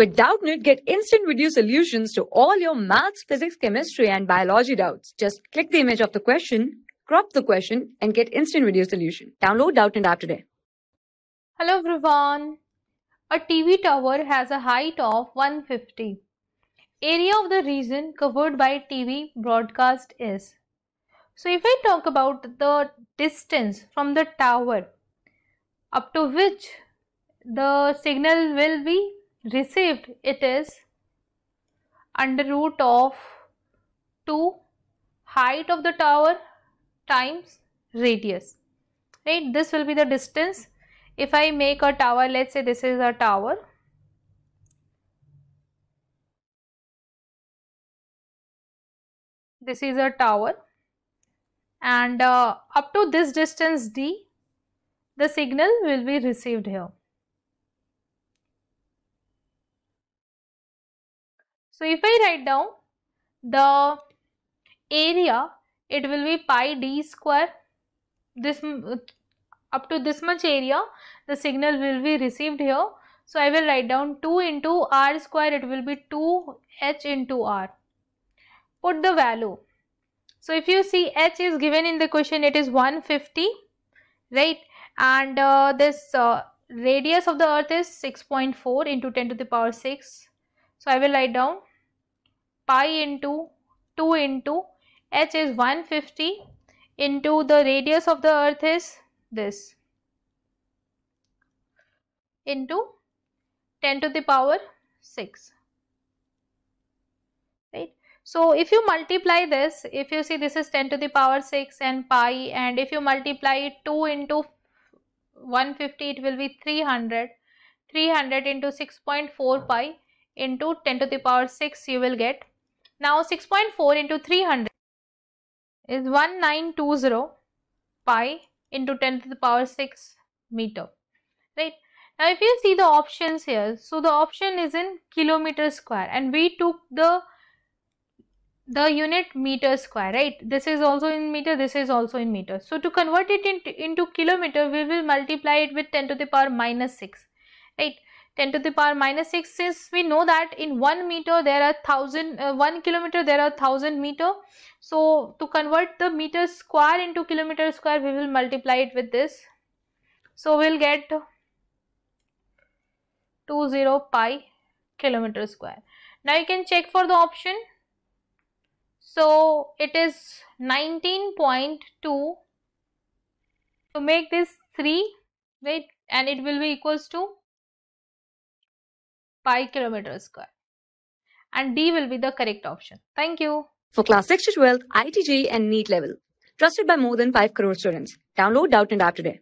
With Doubtnit, get instant video solutions to all your maths, physics, chemistry, and biology doubts. Just click the image of the question, crop the question, and get instant video solution. Download Doubtnit app today. Hello everyone. A TV tower has a height of 150. Area of the region covered by TV broadcast is. So if I talk about the distance from the tower up to which the signal will be received it is under root of 2 height of the tower times radius right this will be the distance if I make a tower let's say this is a tower this is a tower and uh, up to this distance d the signal will be received here So if I write down the area, it will be pi d square. This up to this much area, the signal will be received here. So I will write down 2 into r square, it will be 2 h into r. Put the value. So if you see h is given in the question, it is 150, right? And uh, this uh, radius of the earth is 6.4 into 10 to the power 6. So I will write down pi into 2 into h is 150 into the radius of the earth is this into 10 to the power 6 right so if you multiply this if you see this is 10 to the power 6 and pi and if you multiply 2 into 150 it will be 300 300 into 6.4 pi into 10 to the power 6 you will get now 6.4 into 300 is 1920 pi into 10 to the power 6 meter. Right. Now if you see the options here, so the option is in kilometer square and we took the the unit meter square right this is also in meter this is also in meter so to convert it into, into kilometer we will multiply it with 10 to the power minus 6 right 10 to the power minus 6 since we know that in 1 meter there are 1000 uh, 1 kilometer there are 1000 meter so to convert the meter square into kilometer square we will multiply it with this so we'll get 20 pi kilometer square now you can check for the option so it is 19.2 to make this 3 right and it will be equals to 5 km square. And D will be the correct option. Thank you. For class 6 to 12, ITG and NEET level. Trusted by more than 5 crore students. Download Doubt and App today.